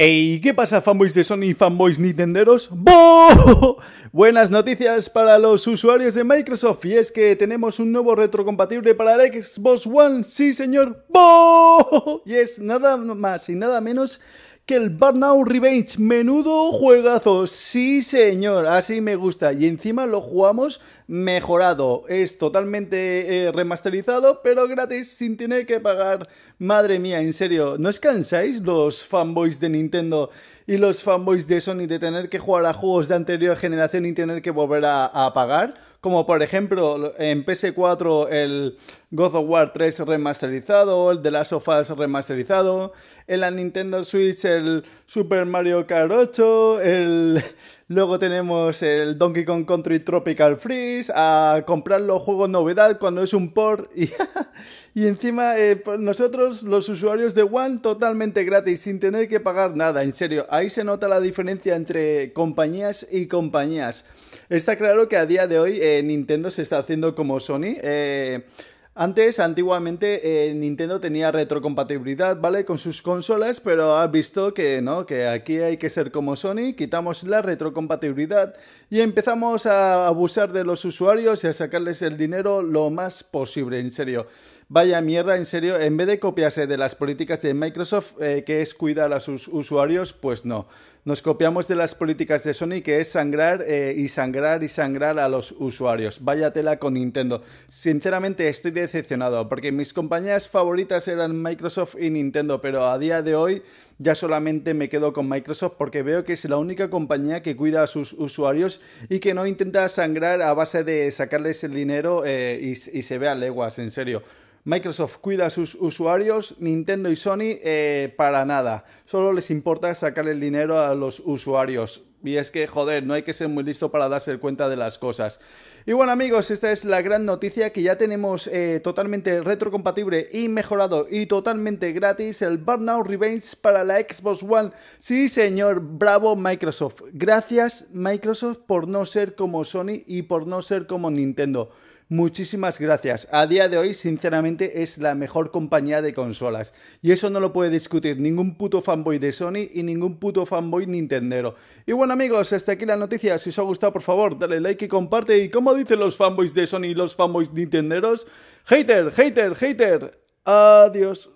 ¡Ey! qué pasa, fanboys de Sony y fanboys Nintenderos? ¡Boo! Buenas noticias para los usuarios de Microsoft y es que tenemos un nuevo retrocompatible para la Xbox One, sí señor, ¡Boo! Y es nada más y nada menos que el Burnout Revenge. Menudo juegazo. Sí, señor. Así me gusta. Y encima lo jugamos mejorado. Es totalmente eh, remasterizado, pero gratis sin tener que pagar. Madre mía, en serio. ¿No os cansáis los fanboys de Nintendo y los fanboys de Sony de tener que jugar a juegos de anterior generación y tener que volver a pagar? como por ejemplo en PS4 el God of War 3 remasterizado, el The Last of Us remasterizado, en la Nintendo Switch el Super Mario Kart 8, el Luego tenemos el Donkey Kong Country Tropical Freeze, a comprar los juegos novedad cuando es un por. Y, y encima eh, pues nosotros, los usuarios de One, totalmente gratis, sin tener que pagar nada. En serio, ahí se nota la diferencia entre compañías y compañías. Está claro que a día de hoy eh, Nintendo se está haciendo como Sony. Eh, antes, antiguamente, eh, Nintendo tenía retrocompatibilidad, ¿vale? Con sus consolas, pero ha visto que no, que aquí hay que ser como Sony, quitamos la retrocompatibilidad y empezamos a abusar de los usuarios y a sacarles el dinero lo más posible, en serio. Vaya mierda, en serio, en vez de copiarse de las políticas de Microsoft, eh, que es cuidar a sus usuarios, pues no. Nos copiamos de las políticas de Sony, que es sangrar eh, y sangrar y sangrar a los usuarios. Vaya tela con Nintendo. Sinceramente, estoy de porque mis compañías favoritas eran Microsoft y Nintendo, pero a día de hoy ya solamente me quedo con Microsoft porque veo que es la única compañía que cuida a sus usuarios y que no intenta sangrar a base de sacarles el dinero eh, y, y se ve a leguas, en serio. Microsoft cuida a sus usuarios, Nintendo y Sony eh, para nada. Solo les importa sacar el dinero a los usuarios. Y es que, joder, no hay que ser muy listo para darse cuenta de las cosas. Y bueno amigos, esta es la gran noticia que ya tenemos eh, totalmente retrocompatible y mejorado y totalmente gratis el Burnout Revenge para la Xbox One. Sí señor, bravo Microsoft. Gracias Microsoft por no ser como Sony y por no ser como Nintendo. Muchísimas gracias. A día de hoy, sinceramente, es la mejor compañía de consolas. Y eso no lo puede discutir ningún puto fanboy de Sony y ningún puto fanboy Nintendero. Y bueno, amigos, hasta aquí la noticia. Si os ha gustado, por favor, dale like y comparte. Y como dicen los fanboys de Sony y los fanboys Nintenderos, hater, hater, hater. Adiós.